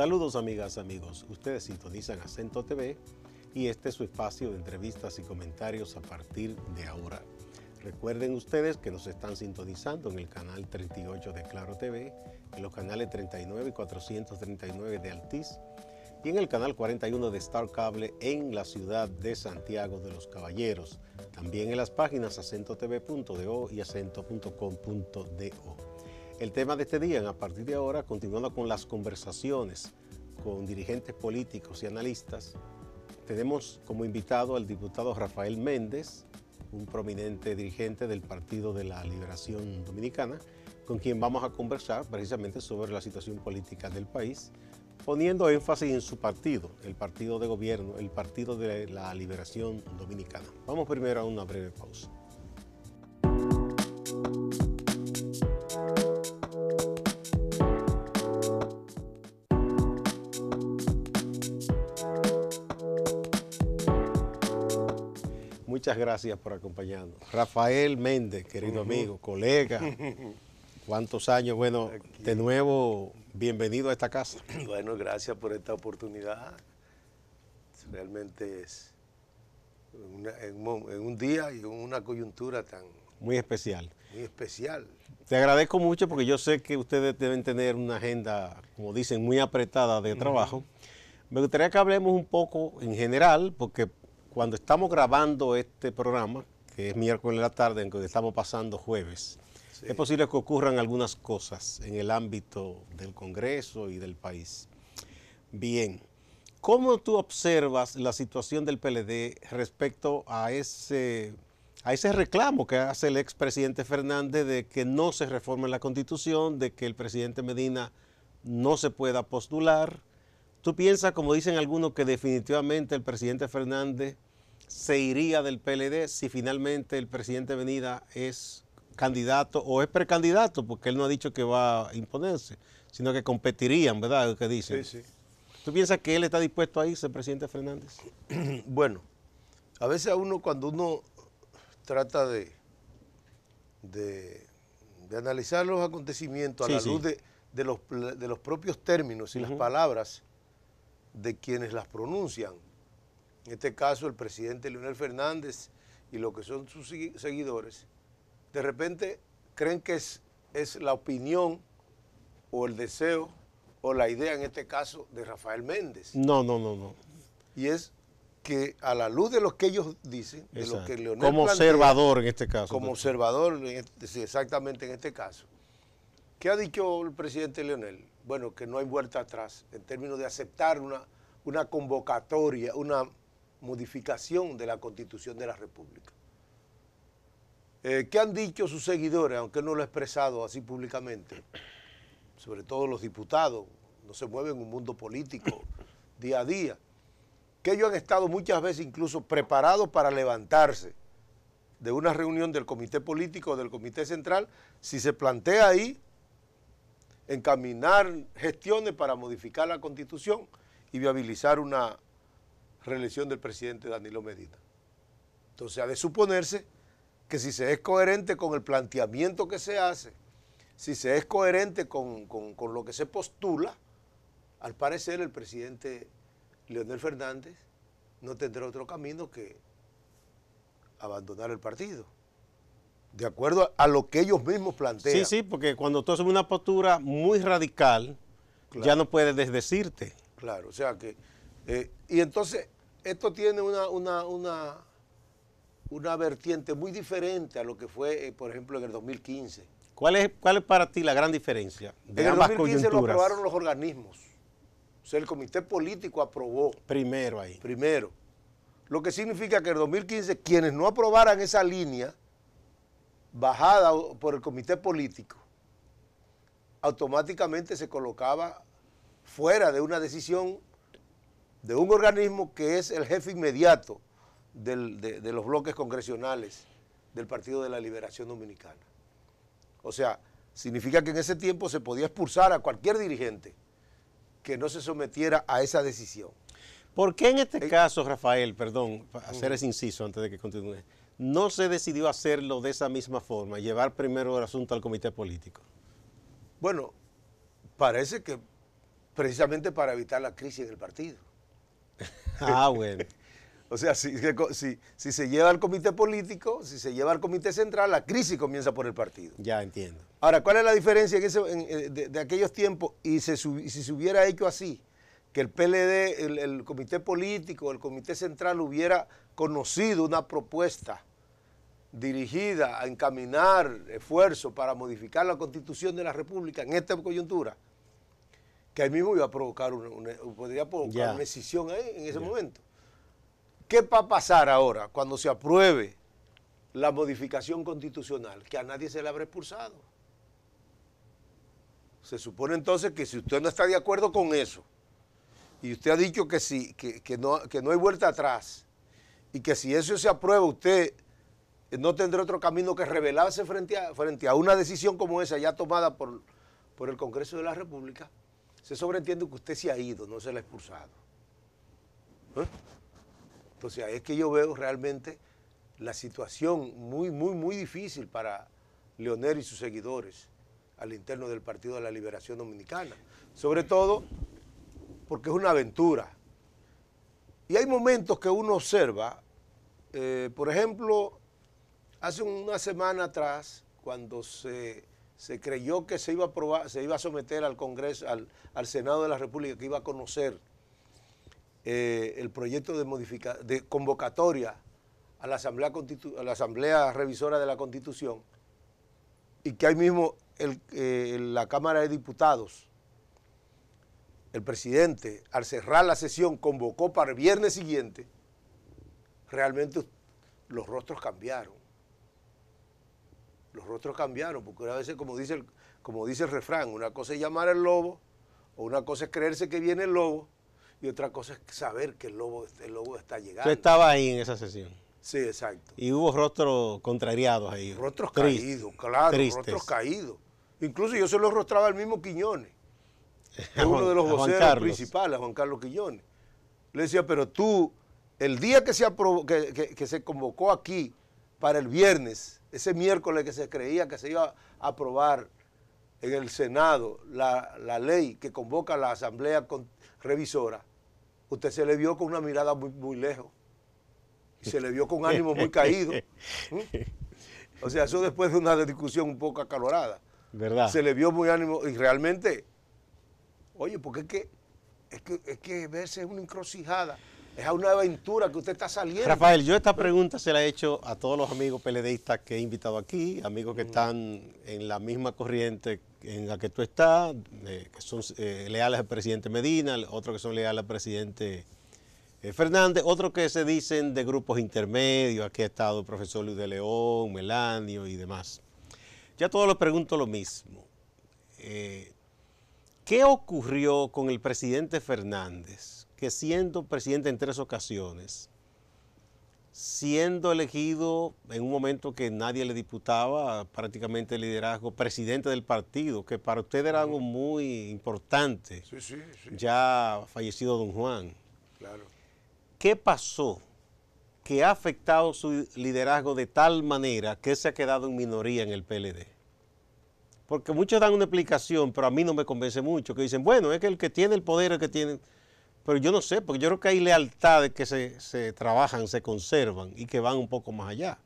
Saludos amigas, amigos. Ustedes sintonizan Acento TV y este es su espacio de entrevistas y comentarios a partir de ahora. Recuerden ustedes que nos están sintonizando en el canal 38 de Claro TV, en los canales 39 y 439 de Altiz y en el canal 41 de Star Cable en la ciudad de Santiago de los Caballeros. También en las páginas acentotv.do y acento.com.do. El tema de este día, a partir de ahora, continuando con las conversaciones con dirigentes políticos y analistas, tenemos como invitado al diputado Rafael Méndez, un prominente dirigente del Partido de la Liberación Dominicana, con quien vamos a conversar precisamente sobre la situación política del país, poniendo énfasis en su partido, el partido de gobierno, el Partido de la Liberación Dominicana. Vamos primero a una breve pausa. muchas gracias por acompañarnos. Rafael Méndez, querido amigo, colega, cuántos años, bueno, de nuevo, bienvenido a esta casa. Bueno, gracias por esta oportunidad. Realmente es en, un, día y una coyuntura tan... Muy especial. Muy especial. Te agradezco mucho porque yo sé que ustedes deben tener una agenda, como dicen, muy apretada de trabajo. Me gustaría que hablemos un poco en general, porque cuando estamos grabando este programa, que es miércoles de la tarde, en que estamos pasando jueves, es posible que ocurran algunas cosas en el ámbito del Congreso y del país. Bien, ¿cómo tú observas la situación del PLD respecto a ese, a ese reclamo que hace el expresidente Fernández de que no se reforme la Constitución, de que el presidente Medina no se pueda postular? ¿Tú piensas, como dicen algunos, que definitivamente el presidente Fernández se iría del PLD si finalmente el presidente Venida es candidato o es precandidato? Porque él no ha dicho que va a imponerse, sino que competirían, ¿verdad? que Sí, sí. ¿Tú piensas que él está dispuesto a irse, presidente Fernández? Bueno, a veces a uno cuando uno trata de, de, analizar los acontecimientos a la luz de, los, de los propios términos y las palabras de quienes las pronuncian. En este caso, el presidente Leonel Fernández y lo que son sus seguidores, de repente creen que es, es la opinión o el deseo o la idea, en este caso, de Rafael Méndez. No, no, no, no. Y es que a la luz de lo que ellos dicen, de lo que Leonel Como observador en este caso. Como pues. observador, este, exactamente en este caso. ¿Qué ha dicho el presidente Leonel? bueno, que no hay vuelta atrás en términos de aceptar una, una convocatoria, una modificación de la Constitución de la República. Eh, ¿Qué han dicho sus seguidores, aunque no lo he expresado así públicamente? Sobre todo los diputados, no se mueven en un mundo político día a día. Que ellos han estado muchas veces incluso preparados para levantarse de una reunión del comité político o del comité central, si se plantea ahí encaminar gestiones para modificar la constitución y viabilizar una reelección del presidente Danilo Medina. Entonces ha de suponerse que si se es coherente con el planteamiento que se hace, si se es coherente con, lo que se postula, al parecer el presidente Leonel Fernández no tendrá otro camino que abandonar el partido. De acuerdo a, lo que ellos mismos plantean. Sí, sí, porque cuando tú haces una postura muy radical, ya no puedes desdecirte. Claro, o sea que... Eh, y entonces, esto tiene una, una, vertiente muy diferente a lo que fue, eh, por ejemplo, en el 2015. ¿Cuál es, ¿Cuál es para ti la gran diferencia en el 2015 lo aprobaron los organismos. O sea, el comité político aprobó. Primero ahí. Primero. Lo que significa que en el 2015 quienes no aprobaran esa línea bajada por el comité político, automáticamente se colocaba fuera de una decisión de un organismo que es el jefe inmediato de, los bloques congresionales del Partido de la Liberación Dominicana. O sea, significa que en ese tiempo se podía expulsar a cualquier dirigente que no se sometiera a esa decisión. ¿Por qué en este eh, caso, Rafael, perdón, hacer ese inciso antes de que continúe, no se decidió hacerlo de esa misma forma, llevar primero el asunto al comité político? Bueno, parece que precisamente para evitar la crisis del partido. Ah, bueno. o sea, si, se lleva al comité político, si se lleva al comité central, la crisis comienza por el partido. Ya entiendo. Ahora, ¿cuál es la diferencia eh, de, aquellos tiempos y si se hubiera hecho así? que el PLD, el comité político, el comité central hubiera conocido una propuesta dirigida a encaminar esfuerzos para modificar la constitución de la República en esta coyuntura, que ahí mismo iba a provocar una, podría provocar decisión en ese momento. ¿Qué va a pasar ahora cuando se apruebe la modificación constitucional? Que a nadie se le habrá expulsado. Se supone entonces que si usted no está de acuerdo con eso, y usted ha dicho que, sí, que, no, que no hay vuelta atrás, y que si eso se aprueba usted no tendrá otro camino que revelarse frente a, frente a una decisión como esa ya tomada por, por el Congreso de la República. Se sobreentiende que usted se ha ido, no se la ha expulsado. ¿Eh? Entonces es que yo veo realmente la situación muy, muy, muy difícil para Leonel y sus seguidores al interno del Partido de la Liberación Dominicana. Sobre todo porque es una aventura. Y hay momentos que uno observa, eh, por ejemplo, Hace una semana atrás, cuando se, creyó que se iba, a someter al Congreso, al, Senado de la República, que iba a conocer eh, el proyecto de, de convocatoria a la, Asamblea Revisora de la Constitución, y que ahí mismo eh, la Cámara de Diputados, el presidente, al cerrar la sesión, convocó para el viernes siguiente, realmente los rostros cambiaron los rostros cambiaron, porque a veces, como dice, el, como dice el refrán, una cosa es llamar al lobo, o una cosa es creerse que viene el lobo, y otra cosa es saber que el lobo, el lobo está llegando. Tú estaba ahí en esa sesión. Sí, exacto. Y hubo rostros contrariados ahí. Rostros caídos, claro, rostros caídos. Incluso yo se los rostraba al mismo Quiñones, uno de los voceros principales, Juan Carlos Quiñones. Le decía, pero tú, el día que se, que se convocó aquí para el viernes, ese miércoles que se creía que se iba a aprobar en el Senado la, ley que convoca la Asamblea Revisora, usted se le vio con una mirada muy, lejos y se le vio con ánimo muy caído. ¿Mm? O sea, eso después de una discusión un poco acalorada. ¿Verdad? Se le vio muy ánimo y realmente, oye, porque es que, es que, es que es una encrucijada es una aventura que usted está saliendo. Rafael, yo esta pregunta se la he hecho a todos los amigos peledeístas que he invitado aquí, amigos que mm. están en la misma corriente en la que tú estás, eh, que son eh, leales al presidente Medina, otros que son leales al presidente eh, Fernández, otros que se dicen de grupos intermedios, aquí ha estado el profesor Luis de León, Melanio y demás. Ya todos les pregunto lo mismo. ¿Qué ocurrió con el presidente Fernández? que siendo presidente en tres ocasiones, siendo elegido en un momento que nadie le disputaba prácticamente el liderazgo, presidente del partido, que para usted era algo muy importante, ya fallecido don Juan. ¿Qué pasó que ha afectado su liderazgo de tal manera que se ha quedado en minoría en el PLD? Porque muchos dan una explicación, pero a mí no me convence mucho, que dicen, bueno, es que el que tiene el poder, el que tiene... Pero yo no sé, porque yo creo que hay lealtades que se, trabajan, se conservan y que van un poco más allá.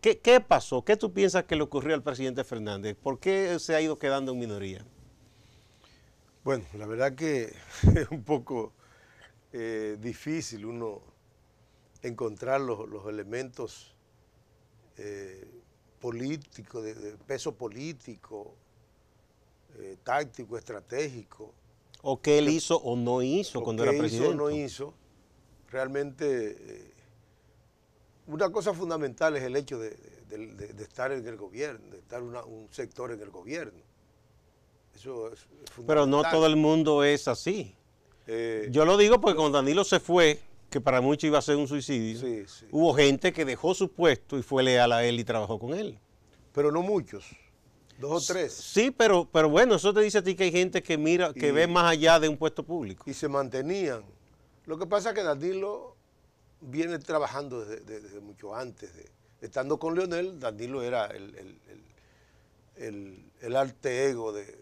¿qué, pasó? ¿Qué tú piensas que le ocurrió al presidente Fernández? ¿Por qué se ha ido quedando en minoría? Bueno, la verdad que es un poco eh, difícil uno encontrar los, elementos eh, políticos, de, peso político, eh, táctico, estratégico, o qué él hizo o no hizo cuando era presidente. Hizo o no hizo, realmente eh, una cosa fundamental es el hecho de, estar en el gobierno, de estar un sector en el gobierno. Eso es, fundamental. Pero no todo el mundo es así. Eh, Yo lo digo porque cuando Danilo se fue, que para muchos iba a ser un suicidio, hubo gente que dejó su puesto y fue leal a él y trabajó con él. Pero no muchos. Dos o tres. Sí, pero, pero bueno, eso te dice a ti que hay gente que mira, que ve más allá de un puesto público. Y se mantenían. Lo que pasa es que Danilo viene trabajando desde, mucho antes. De, estando con Leonel, Danilo era el, el, arte ego de,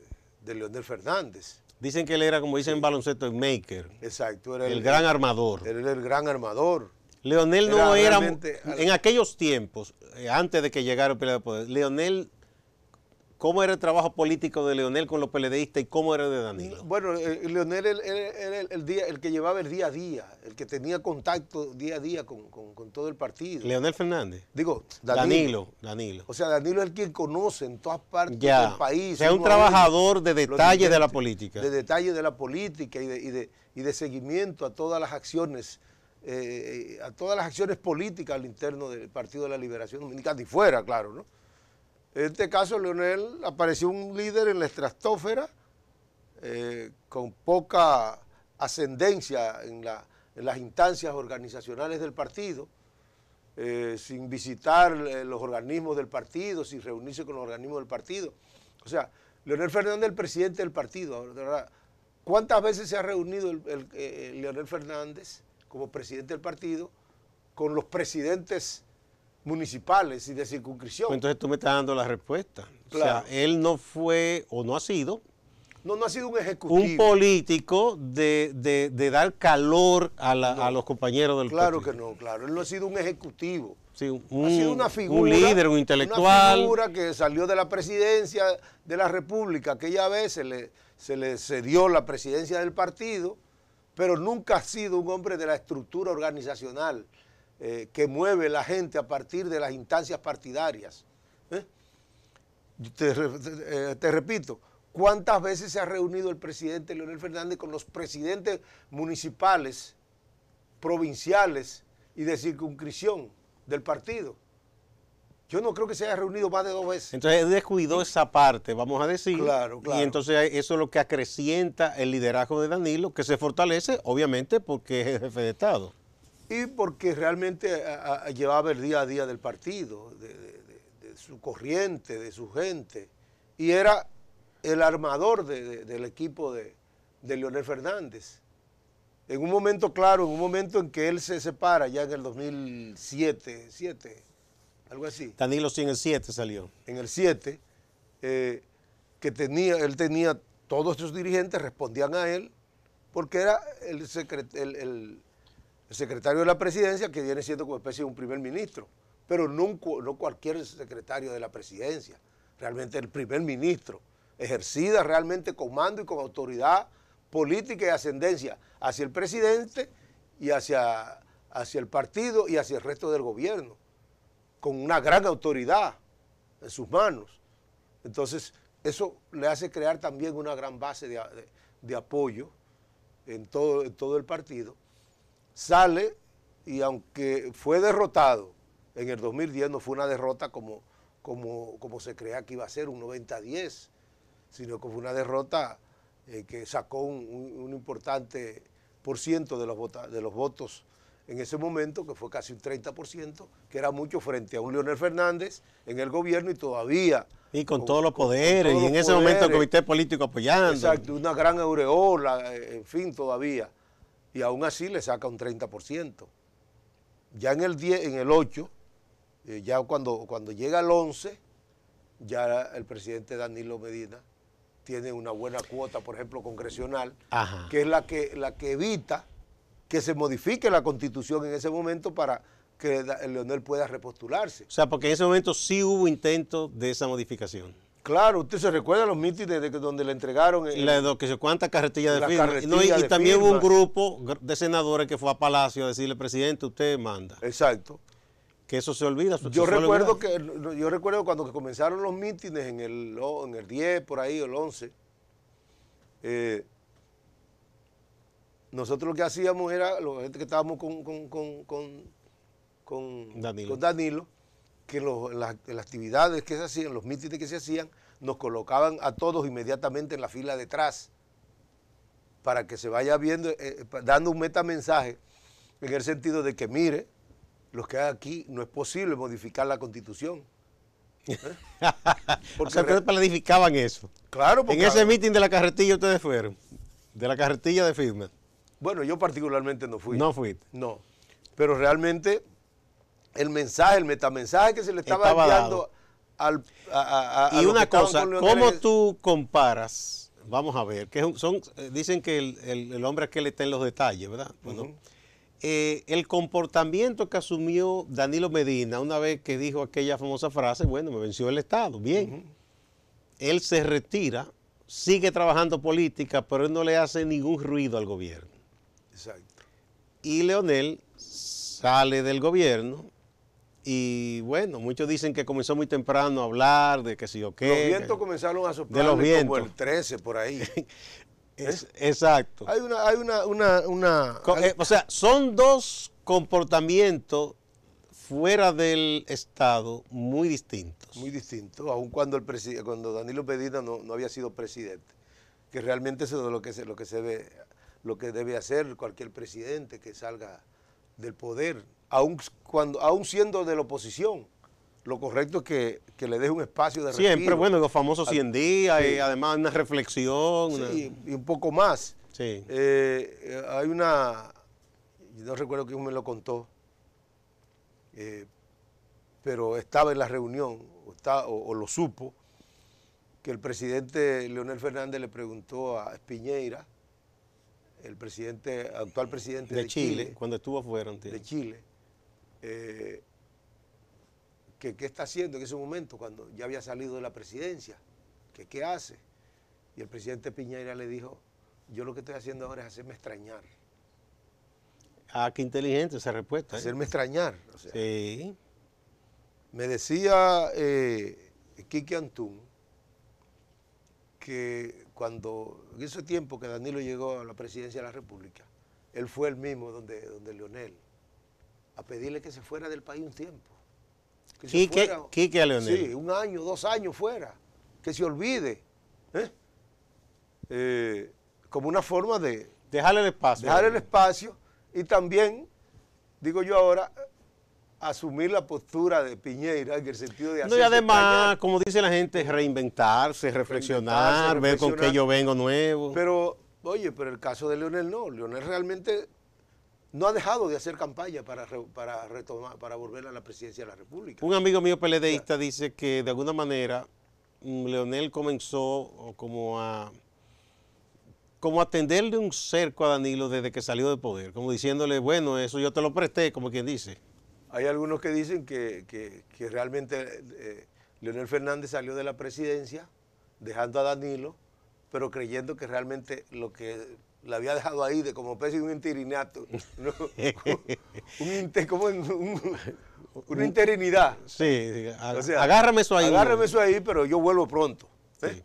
Leonel Fernández. Dicen que él era, como dicen en baloncesto, el maker. Exacto. Era el, gran armador. era el gran armador. Leonel no era, en aquellos tiempos, eh, antes de que llegara el de poder, Leonel ¿Cómo era el trabajo político de Leonel con los peledeístas y cómo era de Danilo? Mm, bueno, eh, Leonel era el, día, el que llevaba el día a día, el que tenía contacto día a día con, todo el partido. Leonel Fernández. Digo, Danilo. Danilo, O sea, Danilo es el que conoce en todas partes del país. Ya, sea, un trabajador de detalles de la política. De detalles de la política y de, seguimiento a todas las acciones. Eh, eh, a todas las acciones políticas al interno del Partido de la Liberación Dominicana y fuera, claro, ¿no? En este caso, Leonel apareció un líder en la estratosfera eh, con poca ascendencia en, las instancias organizacionales del partido, eh, sin visitar eh, los organismos del partido, sin reunirse con los organismos del partido. O sea, Leonel Fernández es el presidente del partido. ¿Cuántas veces se ha reunido Leonel Fernández como presidente del partido con los presidentes municipales y de circunscripción. Pues entonces tú me estás dando la respuesta. O sea, él no fue o no ha sido. No, no ha sido un ejecutivo. Un político de, dar calor a, a, los compañeros del partido. Claro que no, claro. Él no ha sido un ejecutivo. Sí, ha sido una figura. Un líder, un intelectual. Una figura que salió de la presidencia de la República. Aquella vez se le, se le cedió la presidencia del partido, pero nunca ha sido un hombre de la estructura organizacional eh, que mueve la gente a partir de las instancias partidarias. ¿Eh? Eh, te, repito, ¿cuántas veces se ha reunido el presidente Leonel Fernández con los presidentes municipales, provinciales y de circunscripción del partido? Yo no creo que se haya reunido más de dos veces. Entonces descuidó esa parte, vamos a decir. Claro, Y entonces eso es lo que acrecienta el liderazgo de Danilo, que se fortalece, obviamente, porque es jefe de Estado y porque realmente llevaba el día a día del partido, de, su corriente, de su gente, y era el armador del equipo de, Leonel Fernández. En un momento claro, en un momento en que él se separa, ya en el 2007, 7, algo así. Danilo sí en el 7 salió. En el 7, eh, que tenía, él tenía, todos sus dirigentes respondían a él, porque era el, secretario, el el secretario de la presidencia, que viene siendo como especie de un primer ministro, pero no, cualquier secretario de la presidencia, realmente el primer ministro, ejercida realmente con mando y con autoridad política y ascendencia hacia el presidente y hacia, hacia el partido y hacia el resto del gobierno, con una gran autoridad en sus manos. Entonces, eso le hace crear también una gran base de, apoyo en todo, en todo el partido sale y aunque fue derrotado, en el 2010 no fue una derrota como, se creía que iba a ser, un 90-10, sino que fue una derrota eh, que sacó un, importante por ciento de los, de los votos en ese momento, que fue casi un 30%, que era mucho frente a un Leonel Fernández en el gobierno y todavía... Y con, todos los poderes, y en ese momento el comité político apoyando. Exacto, una gran aureola, eh, en fin, todavía y aún así le saca un 30%. Ya en el en el 8, eh, ya cuando, cuando llega al 11, ya el presidente Danilo Medina tiene una buena cuota, por ejemplo, congresional, que es la que, la que evita que se modifique la constitución en ese momento para que Leonel pueda repostularse. O sea, porque en ese momento sí hubo intento de esa modificación. Claro, usted se recuerda los mítines de donde le entregaron. El, eh, la, que se cuántas carretillas de firma. y, también hubo un grupo de senadores que fue a Palacio a decirle, presidente, usted manda. Exacto. Que eso se olvida. Yo recuerdo que yo recuerdo cuando comenzaron los mítines en el, en 10, por ahí, el 11. Eh, nosotros lo que hacíamos era, la gente que estábamos con, con, Danilo. que las actividades que se hacían, los mítines que se hacían, nos colocaban a todos inmediatamente en la fila detrás para que se vaya viendo, eh, eh, dando un metamensaje en el sentido de que, mire, los que hay aquí no es posible modificar la constitución. ¿eh? Porque o sea, ustedes planificaban eso. Claro, porque... En ese mitin de la carretilla ustedes fueron, de la carretilla de firma. Bueno, yo particularmente no fui. No fui No, pero realmente el mensaje, el metamensaje que se le estaba, dando enviando y una cosa, ¿cómo tú comparas? Vamos a ver, que son, eh, dicen que el, hombre es hombre le está en los detalles, ¿verdad? Eh, el comportamiento que asumió Danilo Medina una vez que dijo aquella famosa frase, bueno, me venció el Estado, bien. Él se retira, sigue trabajando política, pero él no le hace ningún ruido al gobierno. Exacto. Y Leonel sale del gobierno y bueno, muchos dicen que comenzó muy temprano a hablar de que sí o qué. Los vientos comenzaron a soplar de los como el 13 por ahí. ¿Eh? exacto. Hay una, hay una, una, eh, o sea, son dos comportamientos fuera del Estado muy distintos. Muy distintos, aun cuando el cuando Danilo Medina no, no, había sido presidente, que realmente eso es lo que se, lo que se ve, lo que debe hacer cualquier presidente que salga del poder aún cuando, aun siendo de la oposición. Lo correcto es que, le deje un espacio de Siempre, bueno, los famosos 100 días y además una reflexión. Sí, y un poco más. Sí. Eh, hay una, no recuerdo quién me lo contó, eh, pero estaba en la reunión, o, o, lo supo, que el presidente Leonel Fernández le preguntó a Espiñeira, el presidente, actual presidente de, Chile, cuando estuvo afuera, de Chile, eh, que qué está haciendo en ese momento cuando ya había salido de la presidencia, que qué hace. Y el presidente Piñera le dijo, yo lo que estoy haciendo ahora es hacerme extrañar. Ah, qué inteligente esa respuesta. ¿eh? Hacerme extrañar. sí. Me decía Kiki eh, Antún que cuando, en ese tiempo que Danilo llegó a la presidencia de la República, él fue el mismo donde, donde Leonel, a pedirle que se fuera del país un tiempo. Que Quique, a Leonel. Sí, un año, dos años fuera. Que se olvide. ¿eh? Eh, como una forma de... Dejarle el espacio. Dejarle el espacio y también, digo yo ahora, asumir la postura de Piñera en el sentido de No, y además, como dice la gente, reinventarse, reflexionar, ver con qué yo vengo nuevo. Pero, oye, pero el caso de Leonel no. Leonel realmente no ha dejado de hacer campaña para, para, retomar, para volver a la presidencia de la República. Un amigo mío peledeísta dice que de alguna manera mm, Leonel comenzó como a como atenderle un cerco a Danilo desde que salió de poder, como diciéndole, bueno, eso yo te lo presté, como quien dice. Hay algunos que dicen que, realmente eh, Leonel Fernández salió de la presidencia dejando a Danilo, pero creyendo que realmente lo que la había dejado ahí de como pez de un interinato, una interinidad. Sí, agárrame eso ahí. Agárrame eso ahí, pero yo vuelvo pronto. ¿eh?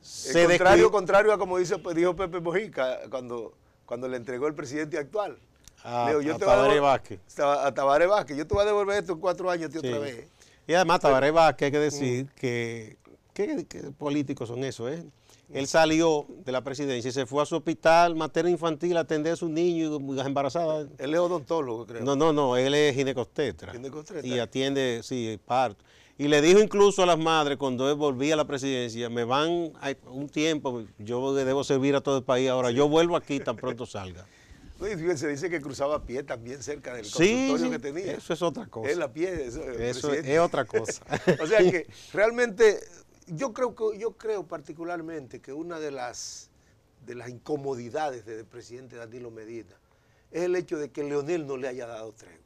Sí. contrario, contrario a como dice, dijo Pepe Mojica cuando, cuando le entregó el presidente actual. A, Leo, a Tabaré Vázquez. A, Tabaré Vázquez. Yo te voy a devolver estos cuatro años otra vez. Y además Tabaré Vázquez hay que decir mm. que, ¿qué, políticos son esos, eh? Él salió de la presidencia y se fue a su hospital materno infantil a atender a sus niño y las embarazadas. Él es odontólogo, creo. No, no, no, él es ginecostetra. Ginecostetra. Y atiende, sí, parto. Y le dijo incluso a las madres cuando él volvía a la presidencia, me van un tiempo, yo debo servir a todo el país ahora, yo vuelvo aquí tan pronto salga. se dice que cruzaba pie también cerca del consultorio que tenía. Eso es otra cosa. Es la pie, eso, eso es otra cosa. o sea que realmente yo creo, que, yo creo particularmente que una de las, de las incomodidades del presidente Danilo Medina es el hecho de que Leonel no le haya dado tregua.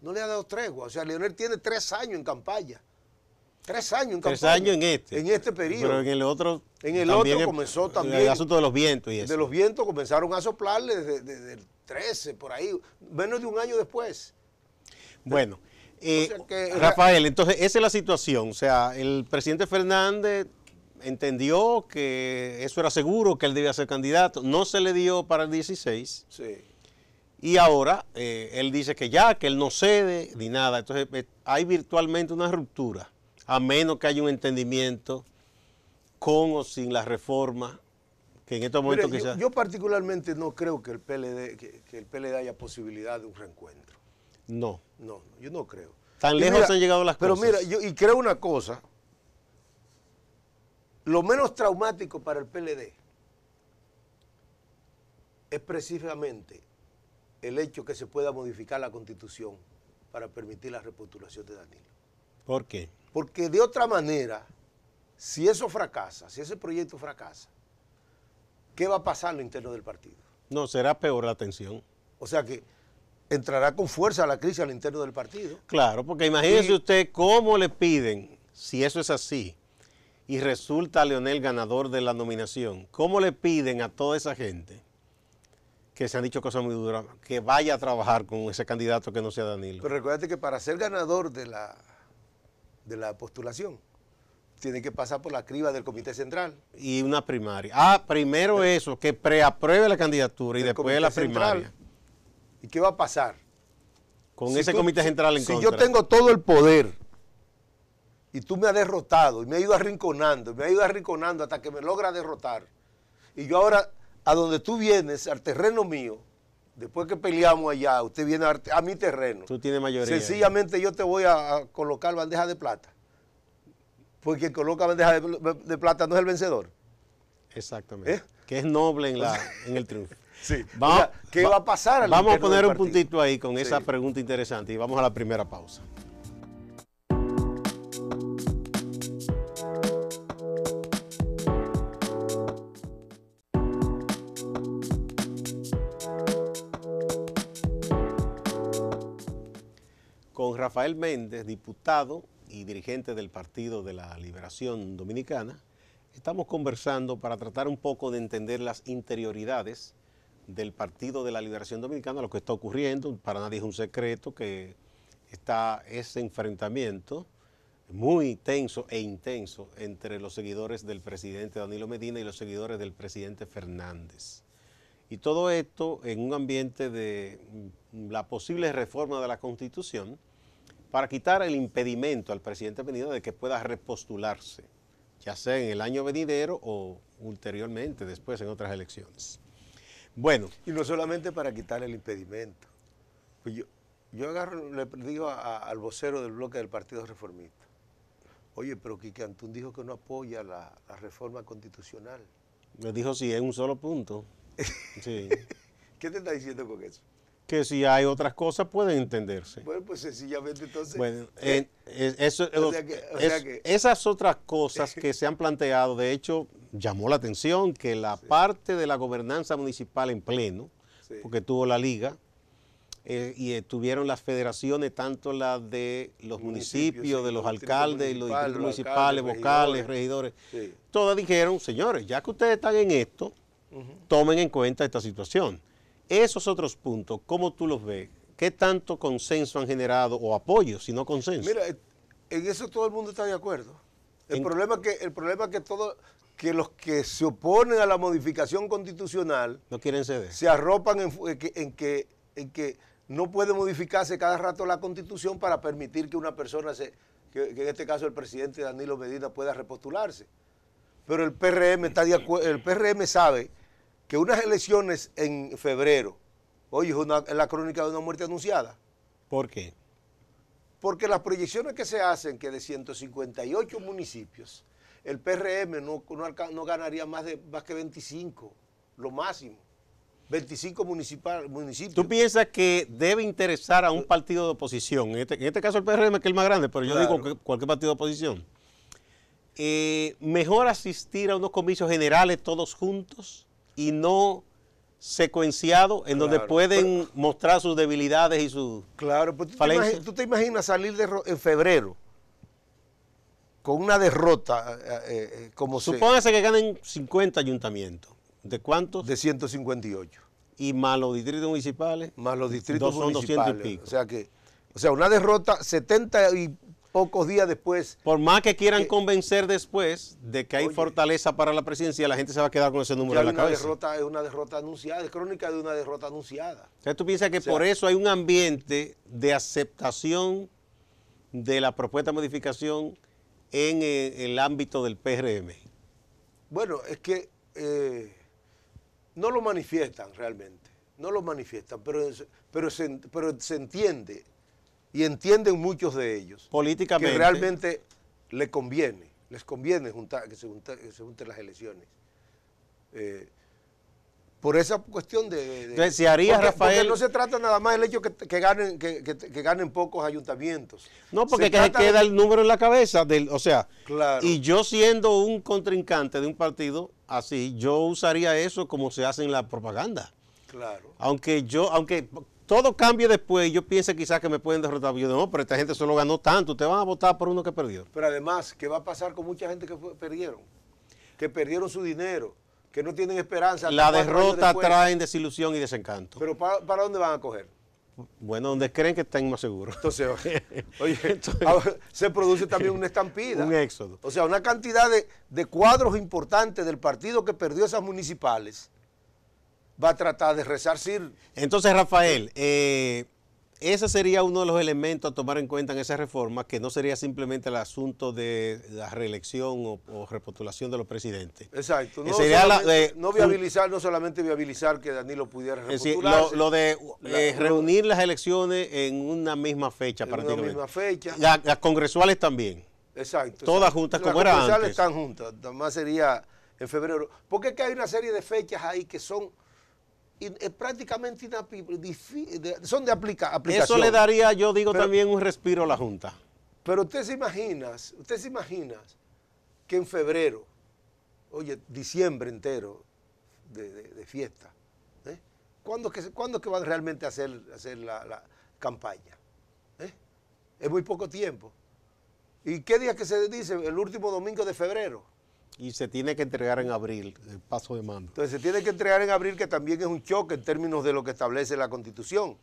No le ha dado tregua. O sea, Leonel tiene tres años en campaña. Tres años en campaña. Tres años en este. En este periodo. Pero en el otro. En el otro comenzó también. El asunto de los vientos y De los vientos comenzaron a soplarle desde, desde el 13, por ahí, menos de un año después. Bueno. Eh, Rafael, entonces esa es la situación. O sea, el presidente Fernández entendió que eso era seguro, que él debía ser candidato. No se le dio para el 16. Sí. Y ahora eh, él dice que ya, que él no cede ni nada. Entonces eh, hay virtualmente una ruptura, a menos que haya un entendimiento con o sin la reforma, que en estos momentos Yo, particularmente no creo que el que el PLD haya posibilidad de un reencuentro. No. No, yo no creo. Tan lejos han llegado las pero cosas. Pero mira, yo y creo una cosa, lo menos traumático para el PLD es precisamente el hecho que se pueda modificar la constitución para permitir la repostulación de Danilo. ¿Por qué? Porque de otra manera, si eso fracasa, si ese proyecto fracasa, ¿qué va a pasar en lo interno del partido? No, será peor la tensión. O sea que entrará con fuerza la crisis al interno del partido. Claro, porque imagínese usted cómo le piden, si eso es así, y resulta Leonel ganador de la nominación, ¿cómo le piden a toda esa gente que se han dicho cosas muy duras, que vaya a trabajar con ese candidato que no sea Danilo? Pero recuérdate que para ser ganador de la, de la postulación, tiene que pasar por la criba del Comité Central. Y una primaria. Ah, primero eh, eso, que preapruebe la candidatura y después la primaria. ¿Y qué va a pasar? Con ese comité central en si contra. Si yo tengo todo el poder y tú me has derrotado y me has ido arrinconando, me has ido arrinconando hasta que me logra derrotar. Y yo ahora, a donde tú vienes, al terreno mío, después que peleamos allá, usted viene a, mi terreno. Tú tienes mayoría. Sencillamente yo te voy a, colocar bandeja de plata. Porque el coloca bandeja de, plata no es el vencedor. Exactamente. ¿Eh? Que es noble en el triunfo sí. ¿Qué va, a pasar? vamos a poner un puntito ahí con esa pregunta interesante y vamos a la primera pausa. Con Rafael Méndez, diputado y dirigente del Partido de la Liberación Dominicana, estamos conversando para tratar un poco de entender las interioridades del Partido de la Liberación Dominicana, lo que está ocurriendo, para nadie es un secreto que está ese enfrentamiento muy tenso e intenso entre los seguidores del presidente Danilo Medina y los seguidores del presidente Fernández. Y todo esto en un ambiente de la posible reforma de la Constitución para quitar el impedimento al presidente Medina de que pueda repostularse, ya sea en el año venidero o ulteriormente, después en otras elecciones. Bueno. Y no solamente para quitar el impedimento. Pues yo, yo agarro, le digo al vocero del bloque del Partido Reformista, oye, pero Quique dijo que no apoya la, reforma constitucional. Me dijo si es un solo punto. ¿Qué te está diciendo con eso? Que si hay otras cosas pueden entenderse. Bueno, pues sencillamente entonces... o que, esas otras cosas que se han planteado, de hecho, llamó la atención que la parte de la gobernanza municipal en pleno, porque tuvo la liga, eh, y estuvieron las federaciones, tanto las de los municipios, de los alcaldes, los municipales, vocales, regidores, todas dijeron, señores, ya que ustedes están en esto, tomen en cuenta esta situación. Esos otros puntos, ¿cómo tú los ves? ¿Qué tanto consenso han generado o apoyo, si no consenso? Mira, en eso todo el mundo está de acuerdo. El, problema, que, que todo, que los que se oponen a la modificación constitucional no quieren ceder. Se arropan en, que, no puede modificarse cada rato la constitución para permitir que una persona, se, que, en este caso el presidente Danilo Medina, pueda repostularse. Pero el PRM, está el PRM sabe que unas elecciones en febrero, hoy es la crónica de una muerte anunciada. ¿Por qué? Porque las proyecciones que se hacen, que de 158 municipios, el PRM no, ganaría más, de, más que 25, lo máximo. 25 municipios. ¿Tú piensas que debe interesar a un partido de oposición? En este, este caso el PRM, que es el más grande, pero yo digo que cualquier partido de oposición. Eh, mejor asistir a unos comicios generales todos juntos y no secuenciado en donde pueden mostrar sus debilidades y sus claro, pues, tú, te imaginas, te imaginas salir de, en febrero con una derrota eh, eh, eh como Supóngase que ganen 50 ayuntamientos. ¿De cuántos? De 158. ¿Y más los distritos municipales? Más los distritos municipales. Son 200 y pico. O sea, que, o sea, una derrota 70 y pocos días después. Por más que quieran eh, convencer después de que hay fortaleza para la presidencia, la gente se va a quedar con ese número en la cabeza. es una derrota anunciada, es crónica de una derrota anunciada. sea, tú piensas que por eso hay un ambiente de aceptación de la propuesta de modificación en eh, el ámbito del PRM? Bueno, es que eh, no lo manifiestan realmente, no lo manifiestan, pero, pero, se, pero se entiende y entienden muchos de ellos Políticamente. que realmente le conviene, les conviene juntar, que, se que se junten las elecciones. Eh, por esa cuestión de... se haría Rafael... no se trata nada más del hecho que, ganen, que, ganen pocos ayuntamientos. No, porque se queda el número en la cabeza, del, o sea, y yo siendo un contrincante de un partido así, yo usaría eso como se hace en la propaganda. Claro. Aunque yo, aunque todo cambie después, yo piense quizás que me pueden derrotar. Yo no, pero esta gente solo ganó tanto, te van a votar por uno que perdió. Pero además, ¿qué va a pasar con mucha gente que perdieron? Que perdieron su dinero que no tienen esperanza. La derrota traen desilusión y desencanto. Pero para, dónde van a coger? Bueno, donde creen que están más seguros. Entonces, oye, se produce también una estampida. Un éxodo. O sea, una cantidad de, cuadros importantes del partido que perdió esas municipales va a tratar de resarcir. Entonces, Rafael, eh, ese sería uno de los elementos a tomar en cuenta en esa reforma, que no sería simplemente el asunto de la reelección o, o repostulación de los presidentes. Exacto. Eh, no, viabilizar, no solamente viabilizar que Danilo pudiera repostularse. lo, de eh, reunir las elecciones en una misma fecha, en Una misma fecha. las congresuales también. Exacto. Todas juntas, como era antes. Las congresuales están juntas, más sería en febrero. Porque que hay una serie de fechas ahí que son es eh, prácticamente son de aplicar aplicación. Eso le daría, yo digo, también un respiro a la Junta. Pero usted se imagina, usted se imagina que en febrero, oye, diciembre entero de, fiesta, ¿eh? ¿Cuándo, que, que van realmente a hacer, hacer la, campaña? ¿Eh? Es muy poco tiempo. ¿Y qué día que se dice? El último domingo de febrero. Y se tiene que entregar en abril, el paso de mando. Entonces se tiene que entregar en abril, que también es un choque en términos de lo que establece la Constitución,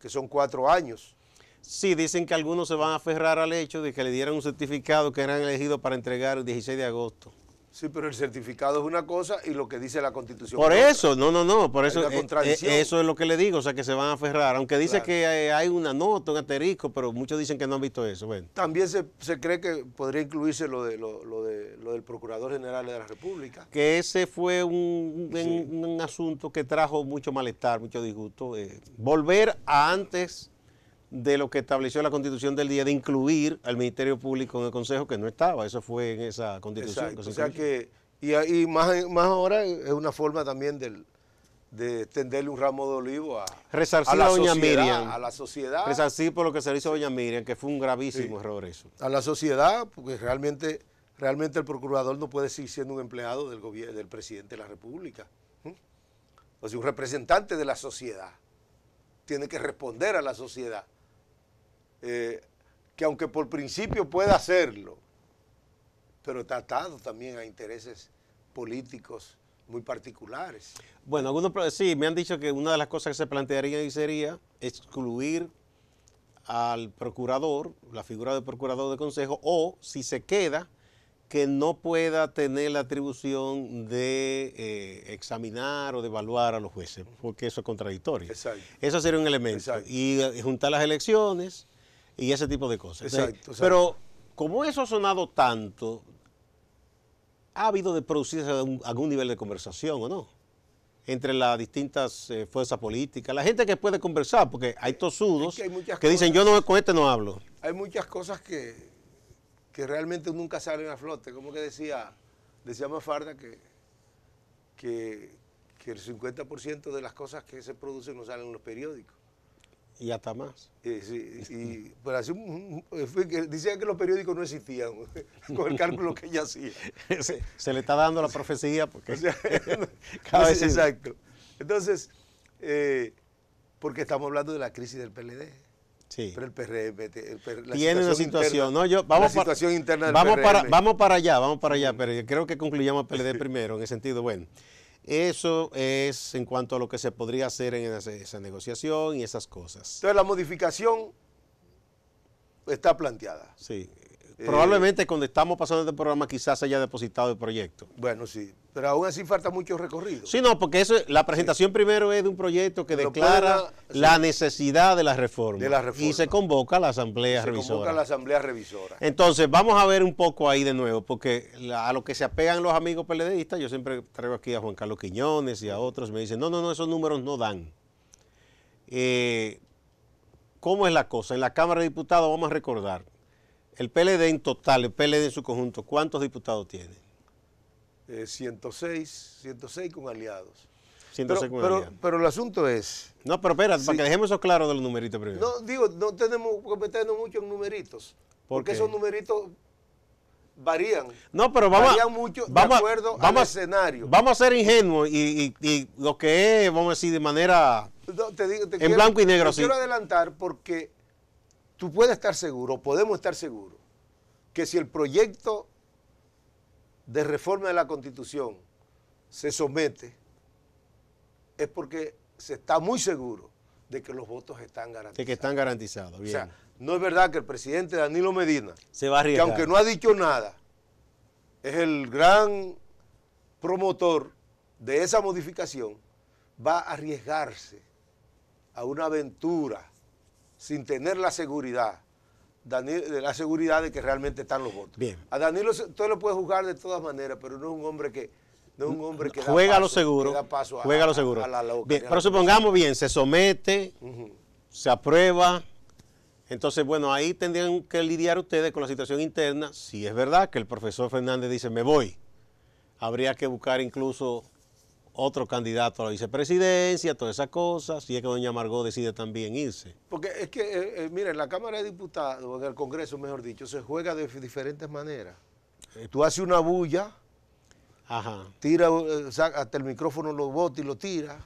que son cuatro años. Sí, dicen que algunos se van a aferrar al hecho de que le dieran un certificado que eran elegidos para entregar el 16 de agosto. Sí, pero el certificado es una cosa y lo que dice la Constitución. Por eso, no, no, no, por eso eh, eh, eso es lo que le digo, o sea, que se van a aferrar, aunque dice que eh, hay, una nota, un asterisco, pero muchos dicen que no han visto eso. Bueno. También se, cree que podría incluirse lo de lo, del Procurador General de la República. Que ese fue un, asunto que trajo mucho malestar, mucho disgusto. volver a antes de lo que estableció la constitución del día de incluir al Ministerio Público en el Consejo, que no estaba, eso fue en esa constitución. o sea que, y, más, ahora es una forma también del, de tenderle un ramo de olivo a, Resarcir a, la Doña sociedad, Miriam. A la sociedad. Resarcir por lo que se le hizo a Doña Miriam, que fue un gravísimo error eso. A la sociedad, porque realmente, realmente el procurador no puede seguir siendo un empleado del, del presidente de la República. O sea, un representante de la sociedad tiene que responder a la sociedad eh, que aunque por principio pueda hacerlo, pero está atado también a intereses políticos muy particulares. Bueno, algunos sí, me han dicho que una de las cosas que se plantearía y sería excluir al procurador, la figura del procurador de consejo, o si se queda, que no pueda tener la atribución de eh, examinar o de evaluar a los jueces, porque eso es contradictorio. Eso sería un elemento. y eh, juntar las elecciones, y ese tipo de cosas. Exacto. pero como eso ha sonado tanto, ha habido de producirse algún, nivel de conversación o no entre las distintas eh, fuerzas políticas, la gente que puede conversar, porque hay tosudos que, dicen yo no con este no hablo. Hay muchas cosas que, que realmente nunca salen a flote, como que decía, decía Mafarda que, que el 50% de las cosas que se producen no salen en los periódicos. Y hasta más. Dicen eh, eh, que los periódicos no existían con el cálculo que ella hacía. se, le está dando la profecía porque... exacto. Entonces, eh, porque estamos hablando de la crisis del PLD. Sí. Pero el PRM, la tiene situación situación, ¿no? Yo, vamos para, del vamos Para, vamos para allá, vamos para allá, pero creo que concluyamos el PLD primero, en el sentido, bueno, eso es en cuanto a lo que se podría hacer en esa, negociación y esas cosas. Entonces la modificación está planteada. Sí, eh, Probablemente cuando estamos pasando este programa quizás haya depositado el proyecto. Bueno, sí, pero aún así falta mucho recorrido. Sí, no, porque eso, la presentación primero es de un proyecto que declara la necesidad de la, reforma, Y se convoca a la Asamblea Revisora. Se convoca a la Asamblea Revisora. Entonces, vamos a ver un poco ahí de nuevo, porque a lo que se apegan los amigos PLDistas, yo siempre traigo aquí a Juan Carlos Quiñones y a otros, me dicen, no, no, no, esos números no dan. Eh, ¿Cómo es la cosa? En la Cámara de Diputados, vamos a recordar, el PLD en total, el PLD en su conjunto, ¿cuántos diputados tiene? 106, eh, 106 con aliados. 106 pero, el asunto es... No, pero espera, para que dejemos eso claro de los numeritos primero. No, digo, no tenemos que meternos mucho en numeritos, porque esos numeritos varían. No, pero vamos, varían mucho de acuerdo al escenario. Vamos a ser ingenuos y, lo que es, vamos a decir, de manera en blanco y negro. sí. quiero adelantar porque Tú puedes estar seguro, podemos estar seguros, que si el proyecto de reforma de la Constitución se somete, es porque se está muy seguro de que los votos están garantizados. De que están garantizados, bien. O sea, no es verdad que el presidente Danilo Medina, que aunque no ha dicho nada, es el gran promotor de esa modificación, va a arriesgarse a una aventura sin tener la seguridad, de la seguridad de que realmente están los votos. A Danilo usted lo puede juzgar de todas maneras, pero no es un hombre que un hombre que juega da paso, lo seguro, a, juega lo seguro. la pero supongamos bien, se somete, se aprueba. Entonces, bueno, ahí tendrían que lidiar ustedes con la situación interna. Si es verdad que el profesor Fernández dice, me voy, habría que buscar incluso otro candidato a la vicepresidencia, todas esas cosas, si es que doña Margot decide también irse. Porque es que, eh, eh, miren, la Cámara de Diputados, en el Congreso, mejor dicho, se juega de diferentes maneras. Eh, tú haces una bulla, Ajá. tira, hasta el micrófono lo bota y lo tira,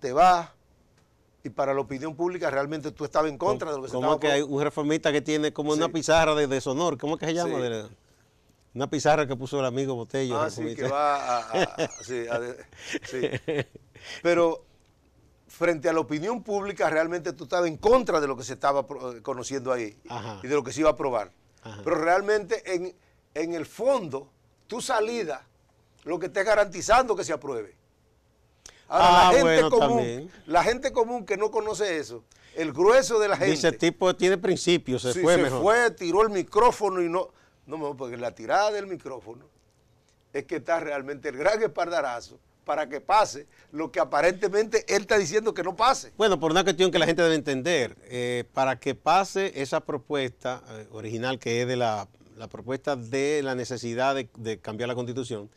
te vas, y para la opinión pública realmente tú estabas en contra de lo que se estaba... Como que hay un reformista que tiene como una pizarra de deshonor, ¿cómo que se llama? Una pizarra que puso el amigo Botello. Ah, sí, que va a, sí, Pero frente a la opinión pública, realmente tú estabas en contra de lo que se estaba eh, conociendo ahí y de lo que se iba a aprobar. Pero realmente, en, el fondo, tu salida, lo que está garantizando que se apruebe. Ahora, la ah, gente común, la gente común que no conoce eso, el grueso de la gente. ese tipo tiene principios, se fue se fue, tiró el micrófono y no, no, porque la tirada del micrófono es que está realmente el gran espardarazo para que pase lo que aparentemente él está diciendo que no pase. Bueno, por una cuestión que la gente debe entender, eh, para que pase esa propuesta eh, original que es de la, propuesta de la necesidad de, cambiar la constitución,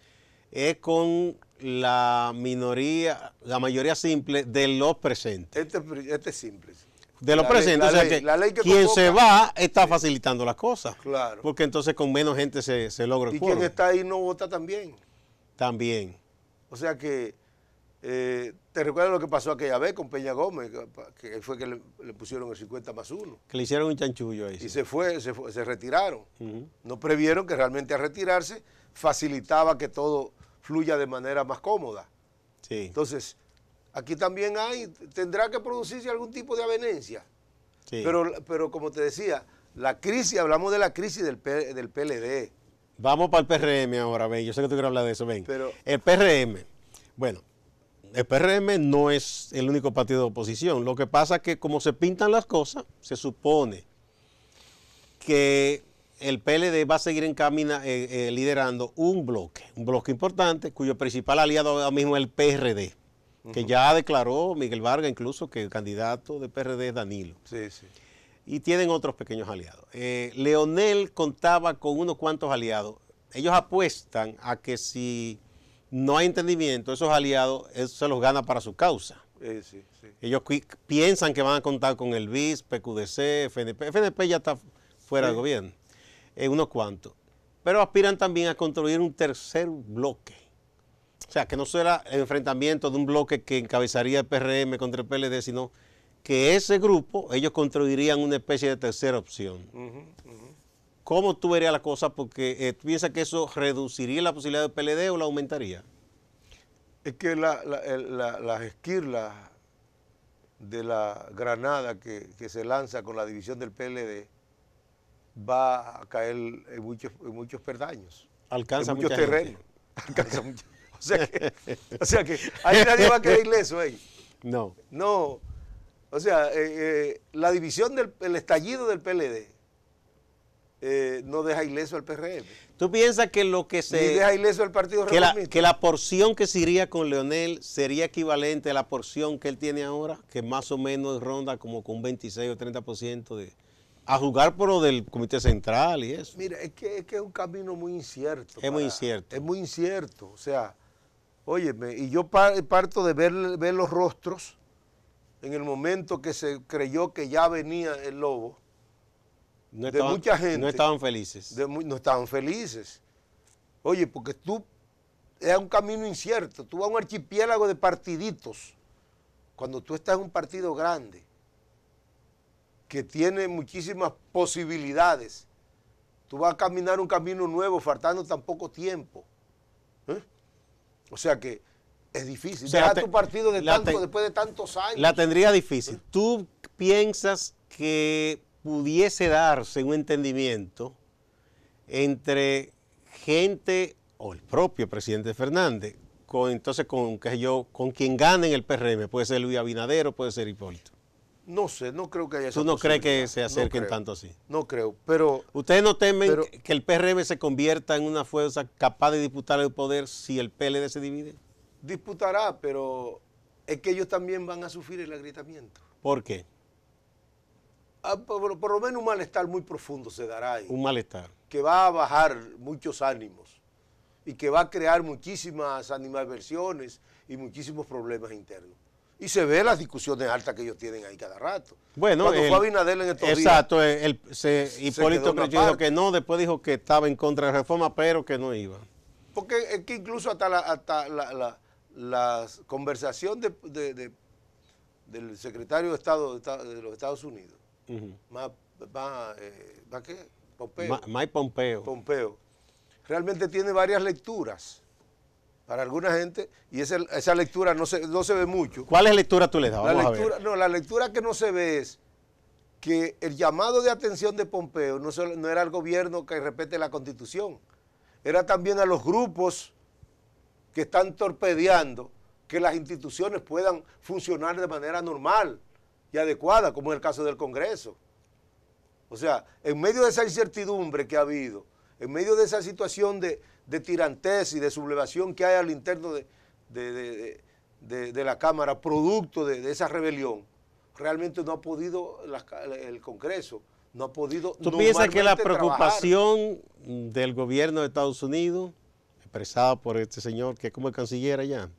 es con la minoría, la mayoría simple de los presentes. Este, este es simple de los presente, o sea que quien se va está facilitando las cosas. Claro. Porque entonces con menos gente se, se logra el Y quien está ahí no vota también. También. O sea que, eh, ¿te recuerdas lo que pasó aquella vez con Peña Gómez? Que, fue que le, pusieron el 50 más 1. Que le hicieron un chanchullo ahí. Y se, fue, se, se retiraron. No previeron que realmente al retirarse facilitaba que todo fluya de manera más cómoda. Sí. Entonces, Aquí también hay, tendrá que producirse algún tipo de avenencia. Pero, como te decía, la crisis, hablamos de la crisis del, PLD. Vamos para el PRM ahora, ven. Yo sé que tú quieres hablar de eso, ven. el PRM, bueno, el PRM no es el único partido de oposición. Lo que pasa es que como se pintan las cosas, se supone que el PLD va a seguir en camino eh, eh, liderando un bloque, un bloque importante, cuyo principal aliado ahora mismo es el PRD que ya declaró Miguel Vargas incluso que el candidato de PRD es Danilo. Sí, sí. Y tienen otros pequeños aliados. Eh, Leonel contaba con unos cuantos aliados. Ellos apuestan a que si no hay entendimiento, esos aliados se los gana para su causa. sí, sí. Ellos piensan que van a contar con el BIS, PQDC, FNP. FNP ya está fuera del gobierno, eh, unos cuantos. Pero aspiran también a construir un tercer bloque o sea, que no fuera el enfrentamiento de un bloque que encabezaría el PRM contra el PLD, sino que ese grupo, ellos construirían una especie de tercera opción. ¿Cómo tú verías la cosa? Porque eh, ¿tú piensas que eso reduciría la posibilidad del PLD o la aumentaría? Es que las esquirlas de la granada que, se lanza con la división del PLD va a caer en muchos, muchos perdaños. Alcanza en muchos Alcanza mucho. O sea que, ahí nadie va a quedar ileso ahí. No. No. O sea, eh, eh, la división del el estallido del PLD eh, no deja ileso al PRM. ¿Tú piensas que lo que se... Ni deja ileso al Partido que la, que la porción que se iría con Leonel sería equivalente a la porción que él tiene ahora, que más o menos ronda como con 26 o 30% de... A jugar por lo del Comité Central y eso. Mira, es que es, que un camino muy incierto. Es muy incierto. Es muy incierto. O sea, Óyeme, y yo parto de ver, los rostros en el momento que se creyó que ya venía el lobo. No de mucha gente. No estaban felices. no estaban felices. Oye, porque tú es un camino incierto. Tú vas a un archipiélago de partiditos. Cuando tú estás en un partido grande, que tiene muchísimas posibilidades, tú vas a caminar un camino nuevo, faltando tan poco tiempo. O sea que es difícil. tu partido después de tantos años. La tendría difícil. ¿Tú piensas que pudiese darse un entendimiento entre gente o el propio presidente Fernández, con, entonces con, que yo, con quien gane en el PRM, puede ser Luis Abinadero, puede ser Hipólito. No sé, no creo que haya ¿Tú no crees que se acerquen tanto así? No creo, pero... ¿Ustedes no temen que el PRM se convierta en una fuerza capaz de disputar el poder si el PLD se divide? Disputará, pero es que ellos también van a sufrir el agrietamiento. ¿Por qué? Ah, por, por, lo menos un malestar muy profundo se dará ahí. Un malestar. Que va a bajar muchos ánimos y que va a crear muchísimas animadversiones y muchísimos problemas internos. Y se ve las discusiones altas que ellos tienen ahí cada rato. Bueno, Cuando el, fue Abinadel en estos exacto, Exacto, Hipólito dijo que no, después dijo que estaba en contra de la reforma, pero que no iba. Porque es que incluso hasta la, hasta la, conversación de, del secretario de Estado de los Estados Unidos, más, eh, Mike Pompeo. Realmente tiene varias lecturas para alguna gente, y esa, lectura no se, no se ve mucho. ¿Cuál es la lectura tú le das? la lectura, No, la lectura que no se ve es que el llamado de atención de Pompeo no, solo, no era al gobierno que respete la constitución, era también a los grupos que están torpedeando que las instituciones puedan funcionar de manera normal y adecuada, como es el caso del Congreso. O sea, en medio de esa incertidumbre que ha habido, en medio de esa situación de, de tirantes y de sublevación que hay al interno de, de, la Cámara, producto de, esa rebelión, realmente no ha podido el Congreso, no ha podido... ¿Tú piensas que la preocupación del gobierno de Estados Unidos, expresada por este señor que es como canciller allá,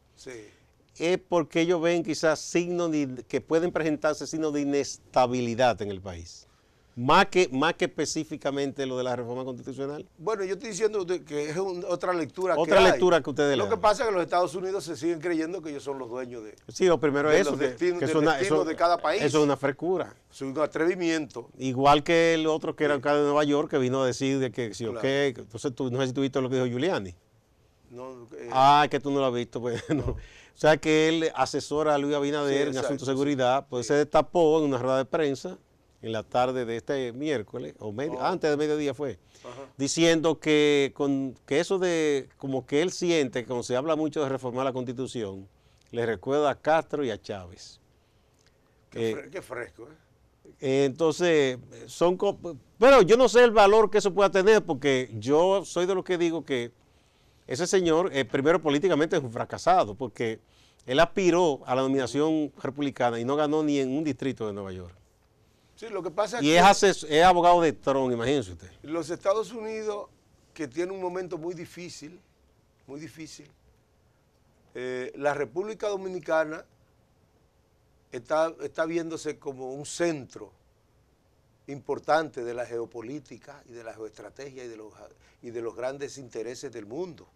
es porque ellos ven quizás signos que pueden presentarse signos de inestabilidad en el país? Más que, más que específicamente lo de la reforma constitucional. Bueno, yo estoy diciendo que es otra lectura. Otra lectura que ustedes Lo que pasa es que los Estados Unidos se siguen creyendo que ellos son los dueños de. Sí, lo primero es eso. Los que, de cada país. Eso es una frescura. Es un atrevimiento. Igual que el otro que era acá de Nueva York, que vino a decir de que si Entonces, tú, no sé si tú viste lo que dijo Giuliani. No, eh. ah, que tú no lo has visto. Pues, O sea, que él asesora a Luis Abinader en asuntos de seguridad, pues se destapó en una rueda de prensa en la tarde de este miércoles, o medio, ah. antes de mediodía fue, diciendo que, con, que eso de, como que él siente, que cuando se habla mucho de reformar la constitución, le recuerda a Castro y a Chávez. Qué, eh, fresco, ¿eh? Entonces, son... Pero yo no sé el valor que eso pueda tener, porque yo soy de los que digo que ese señor, eh, primero políticamente es un fracasado, porque él aspiró a la nominación republicana y no ganó ni en un distrito de Nueva York lo que pasa y es, es abogado de Trump, imagínense usted. Los Estados Unidos, que tiene un momento muy difícil, muy difícil, eh, la República Dominicana está, viéndose como un centro importante de la geopolítica y de la geoestrategia y de, los, y de los grandes intereses del mundo.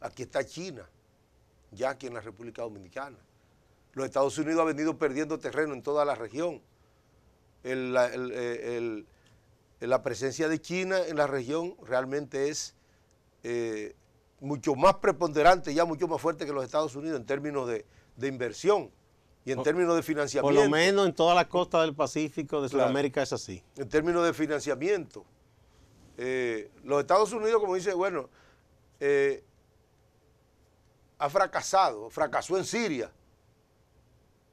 Aquí está China, ya aquí en la República Dominicana. Los Estados Unidos han venido perdiendo terreno en toda la región. Eh, eh, la presencia de China en la región realmente es eh, mucho más preponderante, ya mucho más fuerte que los Estados Unidos en términos de, inversión y en términos de financiamiento. Por lo menos en toda la costa del Pacífico, de Sudamérica es así. En términos de financiamiento. los Estados Unidos, como dice, bueno, ha fracasado, fracasó en Siria.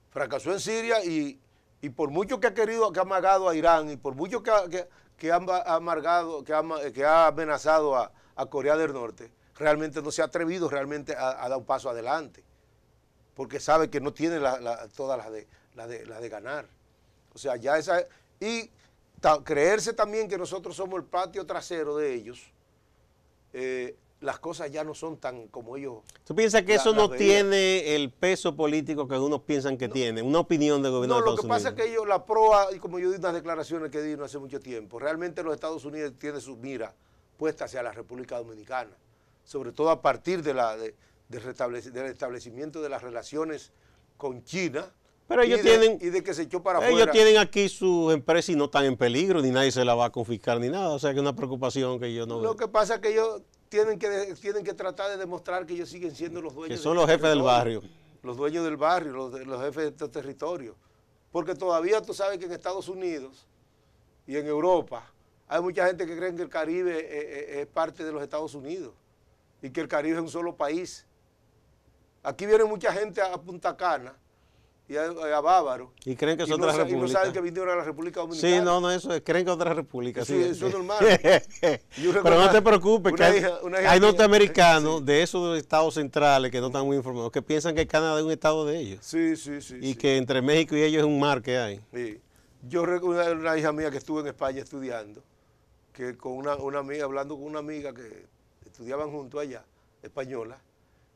Fracasó en Siria y y por mucho que ha querido, que ha amagado a Irán y por mucho que ha, amargado, que que ha amenazado a, Corea del Norte, realmente no se ha atrevido realmente a, dar un paso adelante. Porque sabe que no tiene todas las de, la de, ganar. O sea, ya esa... Y creerse también que nosotros somos el patio trasero de ellos, eh, las cosas ya no son tan como ellos. ¿Tú piensas que eso no tiene el peso político que algunos piensan que tiene? Una opinión del gobierno de Estados No, lo que pasa es que ellos, la proa, y como yo di unas declaraciones que di no hace mucho tiempo, realmente los Estados Unidos tienen su mira puesta hacia la República Dominicana, sobre todo a partir de la, de, del establecimiento de las relaciones con China. Pero ellos tienen. Y de que se echó para ellos tienen aquí sus empresas y no están en peligro, ni nadie se la va a confiscar ni nada. O sea que es una preocupación que yo no. Lo que pasa es que ellos tienen que, tienen que tratar de demostrar que ellos siguen siendo los dueños. Que son este los jefes del barrio. Los dueños del barrio, los, jefes de estos territorio. Porque todavía tú sabes que en Estados Unidos y en Europa hay mucha gente que cree que el Caribe eh, eh, es parte de los Estados Unidos y que el Caribe es un solo país. Aquí viene mucha gente a Punta Cana y a, Bávaro. Y creen que son no otras no saben que vinieron a la República Dominicana. Sí, no, no, eso es, creen que otras repúblicas. Sí, eso es normal. Pero no te preocupes, hay, norteamericanos de esos estados centrales que no están muy informados, que piensan que Canadá es un estado de ellos. Sí, sí, sí. Y que entre México y ellos es un mar que hay. Sí. Yo recuerdo una hija mía que estuvo en España estudiando, que con una, una amiga, hablando con una amiga que estudiaban junto allá, española,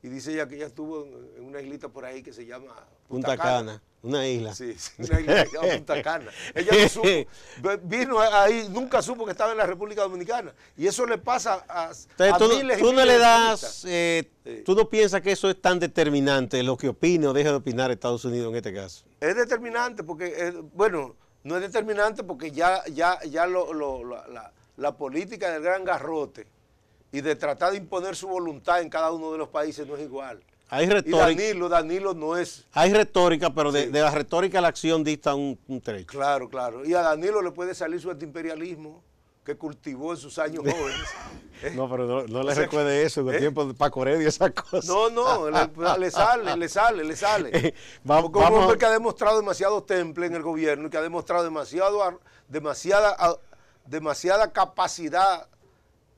y dice ella que ella estuvo en una islita por ahí que se llama Punta, Cana. Una isla. Sí, una isla que se llama Punta Cana. Ella no supo, vino ahí, nunca supo que estaba en la República Dominicana. Y eso le pasa a, tú, tú no le das, eh, tú no piensas que eso es tan determinante, lo que opina o deja de opinar Estados Unidos en este caso. Es determinante porque, eh, bueno, no es determinante porque ya, ya, ya la, la política del gran garrote y de tratar de imponer su voluntad en cada uno de los países no es igual. Hay retórica. Danilo, Danilo no es. Hay retórica, pero de, la retórica a la acción dista un, trecho. Claro, claro. Y a Danilo le puede salir su antiimperialismo que cultivó en sus años jóvenes. No, pero no, le recuerde eso, en el ¿eh? tiempo de Paco y esas cosas. No, no, le, sale, le sale, le sale. Eh, vamos, Porque que ha demostrado demasiado temple en el gobierno y que ha demostrado demasiado, demasiada, demasiada capacidad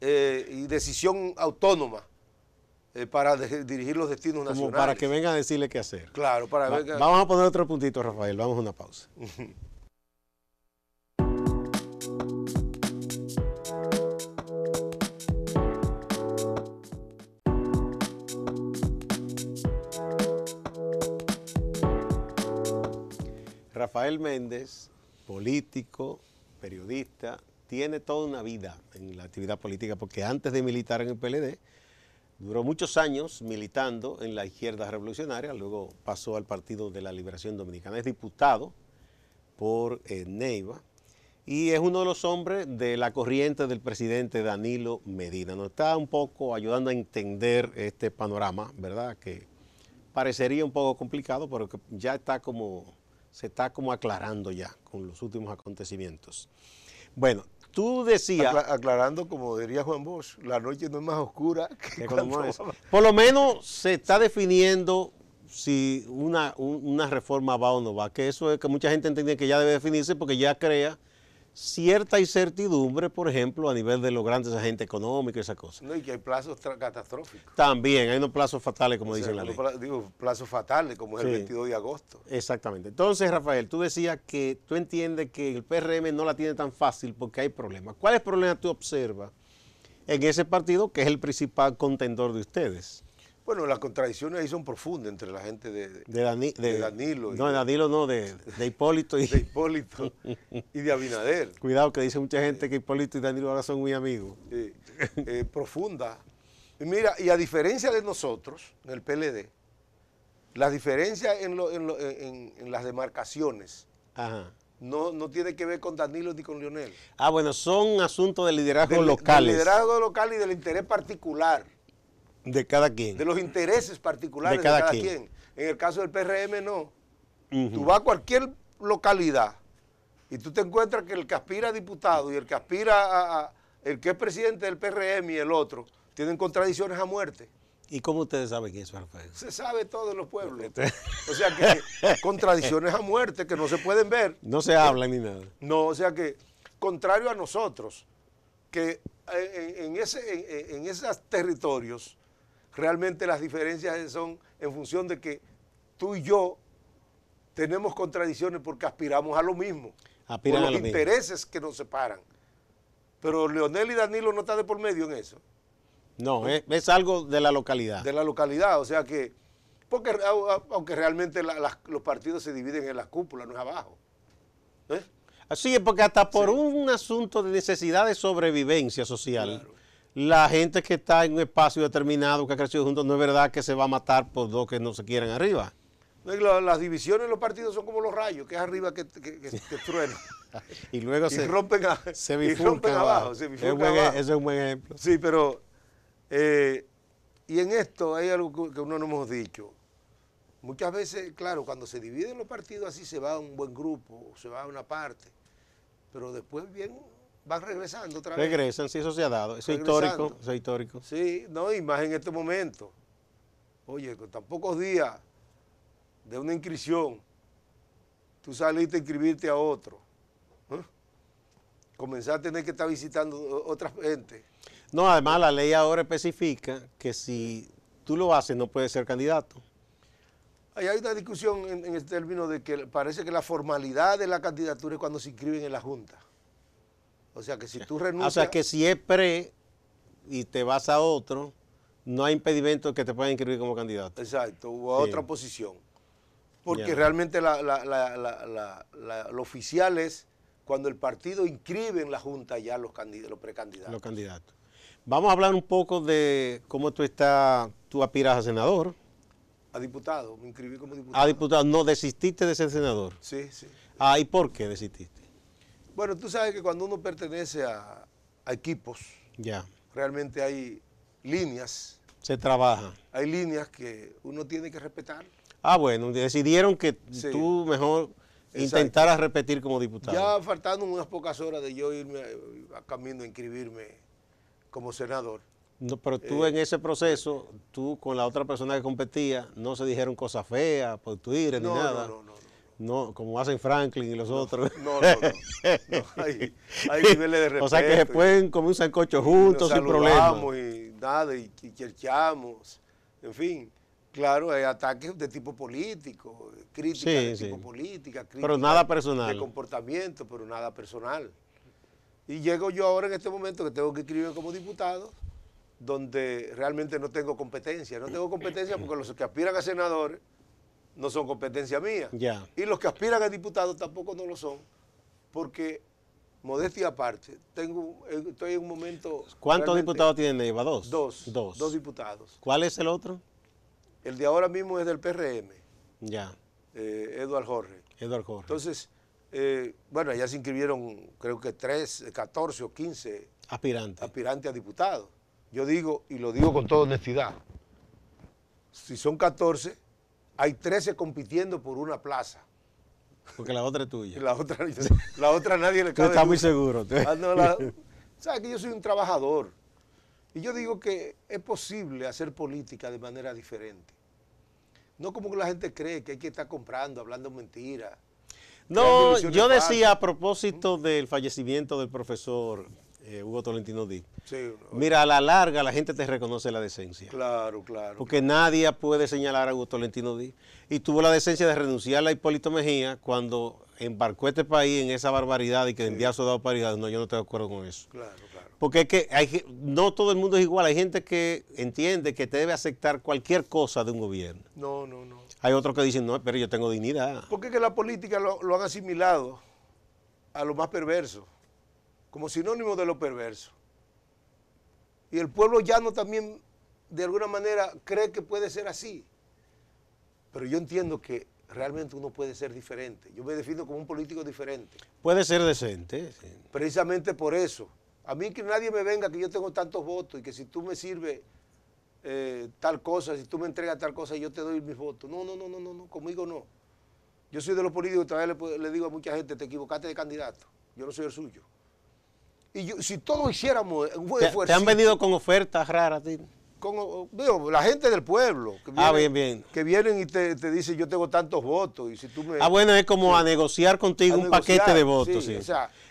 eh, y decisión autónoma eh, para dirigir los destinos Como para que vengan a decirle qué hacer. Claro, para Vamos a poner otro puntito, Rafael. Vamos a una pausa. Rafael Méndez, político, periodista, tiene toda una vida en la actividad política, porque antes de militar en el PLD, duró muchos años militando en la izquierda revolucionaria, luego pasó al Partido de la Liberación Dominicana, es diputado por eh, Neiva y es uno de los hombres de la corriente del presidente Danilo Medina. Nos está un poco ayudando a entender este panorama, ¿verdad? Que parecería un poco complicado, pero que ya está como, se está como aclarando ya con los últimos acontecimientos. Bueno, tú decías... aclarando, como diría Juan Bosch, la noche no es más oscura que cuando es. Por lo menos se está definiendo si una, una reforma va o no va, que eso es que mucha gente entiende que ya debe definirse porque ya crea cierta incertidumbre, por ejemplo, a nivel de los grandes agentes económicos y esas cosas. No, y que hay plazos catastróficos. También, hay unos plazos fatales, como dicen la ley. digo, plazos fatales, como es el 22 de agosto. Exactamente. Entonces, Rafael, tú decías que tú entiendes que el PRM no la tiene tan fácil porque hay problemas. ¿Cuáles problemas tú observas en ese partido que es el principal contendor de ustedes? Bueno, las contradicciones ahí son profundas entre la gente de, Danilo. no, de Danilo no, de, Hipólito. Y, de Hipólito y de Abinader. Cuidado que dice mucha gente que Hipólito y Danilo ahora son muy amigos. Eh, profunda. mira, y a diferencia de nosotros, en el PLD, las diferencias en, las demarcaciones No, no tiene que ver con Danilo ni con Lionel. Ah, bueno, son asuntos de liderazgo local. liderazgo local y del interés particular. De cada quien. De los intereses particulares de cada, quien. En el caso del PRM no. Tú vas a cualquier localidad y tú te encuentras que el que aspira a diputado y el que aspira a, el que es presidente del PRM y el otro tienen contradicciones a muerte. ¿Y cómo ustedes saben eso, Rafael? Se sabe todo en los pueblos. o sea que contradicciones a muerte que no se pueden ver. No se habla ni nada. No, o sea que, contrario a nosotros, que en, en esos territorios Realmente las diferencias son en función de que tú y yo tenemos contradicciones porque aspiramos a lo mismo. Aspiran por los intereses que nos separan. Pero Leonel y Danilo no están de por medio en eso. No, Es, algo de la localidad. De la localidad, o sea que, porque aunque realmente los partidos se dividen en las cúpulas, no es abajo. ¿Eh? Así es, porque hasta por un asunto de necesidad de sobrevivencia social la gente que está en un espacio determinado, que ha crecido juntos, no es verdad que se va a matar por dos que no se quieran arriba. Las divisiones en los partidos son como los rayos, que es arriba que, que, y luego se, rompen y rompen abajo. E- abajo. Ese es un buen ejemplo. Sí, pero... Eh, y en esto hay algo que uno no hemos dicho. Muchas veces, claro, cuando se dividen los partidos así se va a un buen grupo, se va a una parte, pero después bien van regresando otra vez. Regresan, sí, eso se ha dado. Eso es histórico, eso histórico. Sí, no, y más en este momento. Oye, con tan pocos días de una inscripción, tú saliste a inscribirte a otro. ¿eh? Comenzaste Comenzar a tener que estar visitando otras gente. No, además la ley ahora especifica que si tú lo haces no puedes ser candidato. Ahí hay una discusión en el término de que parece que la formalidad de la candidatura es cuando se inscriben en la Junta. O sea que si tú renuncias... O sea que si es pre y te vas a otro, no hay impedimento que te puedan inscribir como candidato. Exacto, o a otra posición. Porque realmente lo oficial es cuando el partido inscribe en la Junta ya los, los precandidatos. Los candidatos. Vamos a hablar un poco de cómo tú, estás, tú aspiras a senador. A diputado, me inscribí como diputado. A diputado, no, desististe de ser senador. Sí, sí. Ah, ¿y por qué desististe? Bueno, tú sabes que cuando uno pertenece a, equipos, realmente hay líneas. Se trabaja. Hay líneas que uno tiene que respetar. Ah, bueno, decidieron que tú mejor intentaras repetir como diputado. Ya faltando unas pocas horas de yo irme eh, a, camino a inscribirme como senador. No, pero tú eh, en ese proceso, tú con la otra persona que competía, no se dijeron cosas feas por Twitter ir ni nada. No, no, no. No, como hacen Franklin y los otros. No, no, no. hay, niveles de respeto. O sea que se pueden comer un sancocho juntos y nos sin problema. y nada, y, cherchamos. En fin, claro, hay ataques de tipo político, críticas de tipo política, críticas pero nada personal. de comportamiento, pero nada personal. Y llego yo ahora en este momento que tengo que escribir como diputado, donde realmente no tengo competencia. No tengo competencia porque los que aspiran a senadores no son competencia mía. Y los que aspiran a diputados tampoco no lo son, porque, modestia aparte, tengo, eh, estoy en un momento... ¿Cuántos diputados tienen? Neiva? ¿Dos? ¿Dos? Dos. diputados. ¿Cuál es el otro? El de ahora mismo es del PRM. Ya. Eh, Eduard Jorge. Eduard Jorge. Entonces, eh, bueno, ya se inscribieron creo que tres, 14 o 15 aspirantes, aspirantes a diputados. Yo digo, y lo digo con toda honestidad, si son 14, hay 13 compitiendo por una plaza. Porque la otra es tuya. la otra, nadie le cabe. Tú estás muy seguro. Sabes ah, que yo soy un trabajador. Y yo digo que es posible hacer política de manera diferente. No como que la gente cree que hay que estar comprando, hablando mentiras. No, yo decía a propósito ¿Mm? del fallecimiento del profesor eh, Hugo Tolentino Di. Mira, a la larga la gente te reconoce la decencia. Claro, claro. Porque nadie puede señalar a Hugo Tolentino Di. Y tuvo la decencia de renunciar a Hipólito Mejía cuando embarcó este país en esa barbaridad y que sí. a soldados No, yo no estoy de acuerdo con eso. Claro, claro. Porque es que hay, no todo el mundo es igual. Hay gente que entiende que te debe aceptar cualquier cosa de un gobierno. No, no, no. Hay otros que dicen, no, pero yo tengo dignidad. Porque es que la política lo, lo han asimilado a lo más perverso como sinónimo de lo perverso. Y el pueblo llano también, de alguna manera, cree que puede ser así. Pero yo entiendo que realmente uno puede ser diferente. Yo me defino como un político diferente. Puede ser decente. Precisamente por eso. A mí que nadie me venga que yo tengo tantos votos y que si tú me sirves eh, tal cosa, si tú me entregas tal cosa, yo te doy mis votos. No, no, no, no, no, no, conmigo no. Yo soy de los políticos, todavía le, le digo a mucha gente, te equivocaste de candidato, yo no soy el suyo. Y si todos hiciéramos un esfuerzo. ¿Te han venido con ofertas raras, tío? la gente del pueblo. Que ah, bien, bien. Que vienen y te, dicen, yo tengo tantos votos. Y si tú me, ah, bueno, es como a negociar contigo un paquete de votos.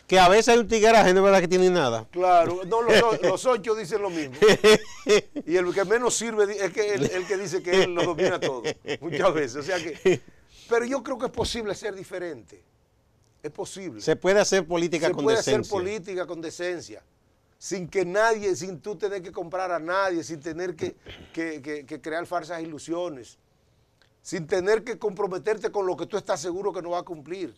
que a veces hay un gente, no es verdad que tiene nada. Claro, no, los, ocho dicen lo mismo. Y el que menos sirve es que el, que dice que él lo domina todo, muchas veces. pero yo creo que es posible ser diferente. Es posible. Se puede hacer política con decencia. Se puede hacer política con decencia. Sin que nadie, sin tú tener que comprar a nadie, sin tener que, crear falsas ilusiones, sin tener que comprometerte con lo que tú estás seguro que no va a cumplir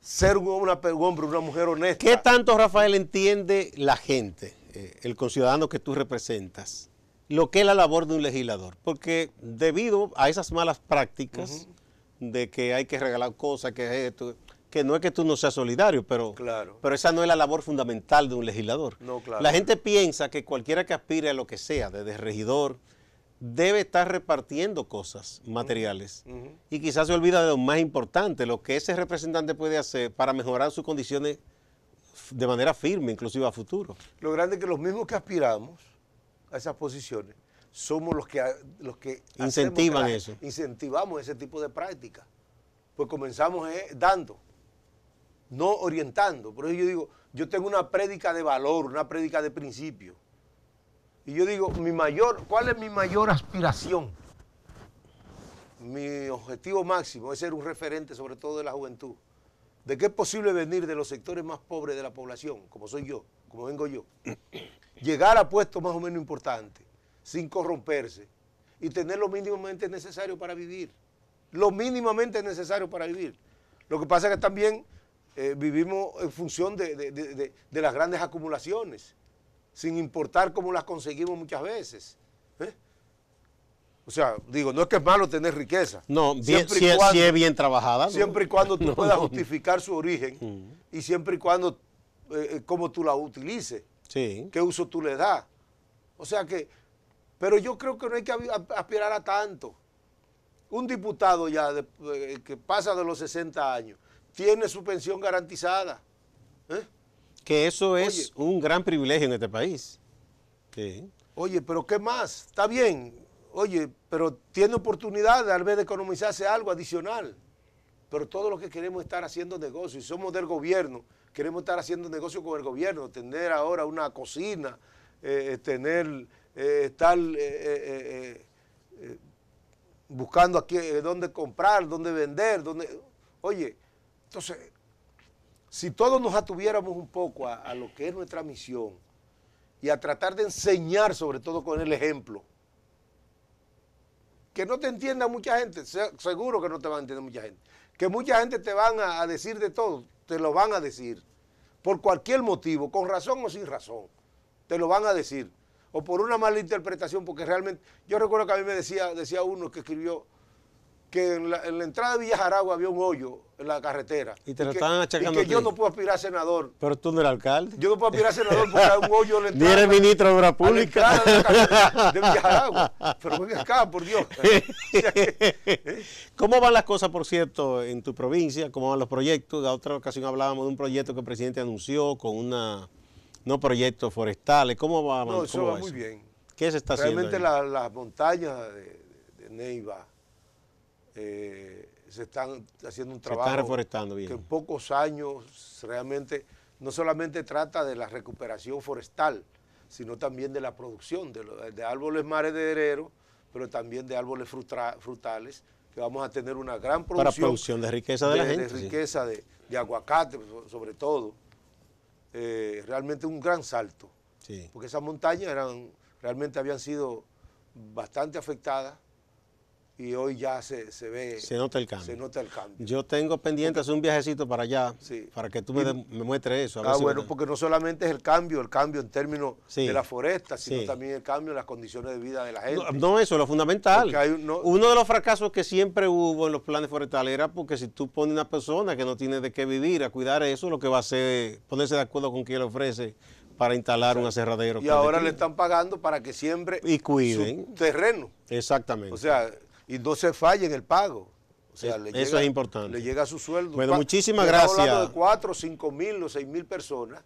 ser un hombre, una mujer honesta. ¿Qué tanto, Rafael, entiende la gente, eh, el conciudadano que tú representas, lo que es la labor de un legislador? Porque debido a esas malas prácticas, de que hay que regalar cosas, que esto, que no es que tú no seas solidario, pero, claro. pero esa no es la labor fundamental de un legislador. La gente piensa que cualquiera que aspire a lo que sea, desde regidor, debe estar repartiendo cosas materiales. Y quizás se olvida de lo más importante, lo que ese representante puede hacer para mejorar sus condiciones de manera firme, inclusive a futuro. Lo grande es que los mismos que aspiramos a esas posiciones somos los que, los que, incentivan eso. Incentivamos ese tipo de prácticas. Pues comenzamos eh, dando, no orientando. Por eso yo digo, yo tengo una prédica de valor, una prédica de principio. Y yo digo, mi mayor, ¿cuál es mi mayor aspiración? Mi objetivo máximo es ser un referente, sobre todo de la juventud. De que es posible venir de los sectores más pobres de la población, como soy yo, como vengo yo, llegar a puestos más o menos importantes sin corromperse y tener lo mínimamente necesario para vivir. Lo mínimamente necesario para vivir. Lo que pasa es que también eh, vivimos en función de, de, las grandes acumulaciones, sin importar cómo las conseguimos muchas veces. ¿eh? O sea, digo, no es que es malo tener riqueza. No, siempre y cuando, es bien trabajada. Siempre y cuando tú puedas justificar su origen mm. y siempre y cuando, eh, como tú la utilices, qué uso tú le das. O sea que pero yo creo que no hay que aspirar a tanto. Un diputado ya que pasa de los 60 años tiene su pensión garantizada. ¿eh? Que eso es un gran privilegio en este país. Sí. Oye, pero ¿qué más? Está bien. Oye, pero tiene oportunidad tal vez de economizarse algo adicional. Pero todo lo que queremos estar haciendo negocio, y somos del gobierno, queremos estar haciendo negocio con el gobierno, tener ahora una cocina, eh, eh, tener eh, estar eh, eh, buscando aquí dónde comprar, dónde vender, dónde... Oye, entonces, si todos nos atuviéramos un poco a, lo que es nuestra misión y a tratar de enseñar sobre todo con el ejemplo, que no te entienda mucha gente, seguro que no te va a entender mucha gente, que mucha gente te van a decir de todo, te lo van a decir, por cualquier motivo, con razón o sin razón, te lo van a decir o por una mala interpretación, porque realmente, yo recuerdo que a mí me decía, decía uno que escribió que en la, entrada de Villajaragua había un hoyo en la carretera. Y te lo estaban achacando. Y que yo no puedo aspirar a senador. Pero tú no eres alcalde. Yo no puedo aspirar a senador porque hay un hoyo en la entrada. Ni eres ministro de la pública De, de Jaragua. Pero ven acá, por Dios. ¿Cómo van las cosas, por cierto, en tu provincia? ¿Cómo van los proyectos? La otra ocasión hablábamos de un proyecto que el presidente anunció con una no proyectos forestales. ¿Cómo va, no, eso va, muy bien. ¿Qué se está haciendo? Realmente las montañas de, Neiva eh, se están haciendo un trabajo. Se reforestando bien. Que en pocos años realmente no solamente trata de la recuperación forestal, sino también de la producción de, mares de árboles pero también de árboles frutales, que vamos a tener una gran producción. Para producción de riqueza de, la gente. De riqueza de, de aguacate, sobre todo. Eh, realmente un gran salto. Porque esas montañas eran, realmente habían sido bastante afectadas y hoy ya se, ve. Se nota el cambio. Se nota el cambio. Yo tengo pendiente hacer un viajecito para allá, para que tú me, muestres eso. ah, bueno, porque no solamente es el cambio, el cambio en términos de la foresta, sino también el cambio en las condiciones de vida de la gente. No, eso eso, lo fundamental. Uno de los fracasos que siempre hubo en los planes forestales era porque si tú pones una persona que no tiene de qué vivir a cuidar eso, lo que va a hacer es ponerse de acuerdo con quien le ofrece para instalar un aserradero. Y ahora le están pagando para que siempre... y cuiden. terreno. Exactamente. O sea, y no se falle en el pago. O sea, eso es importante. Le llega su sueldo. Bueno, muchísimas gracias. Hablando de 4, 5 mil o 6 mil personas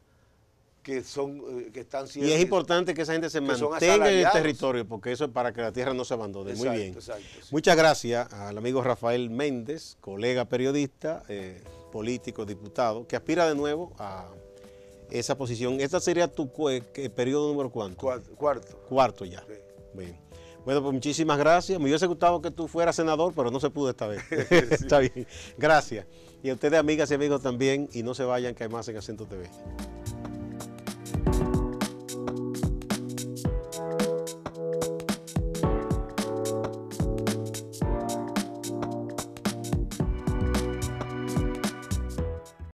que son eh, que están siendo, y es importante que esa gente se mantenga en el territorio porque eso es para que la tierra no se abandone muy bien muchas gracias al amigo Rafael Méndez colega periodista eh, político diputado que aspira de nuevo a esa posición esta sería tu eh, periodo número cuánto cuarto cuarto, ya bien bueno, pues muchísimas gracias. Me hubiese gustado que tú fueras senador, pero no se pudo esta vez. Está bien. Gracias. Y a ustedes, amigas y amigos, también. Y no se vayan, que hay más en Acento TV.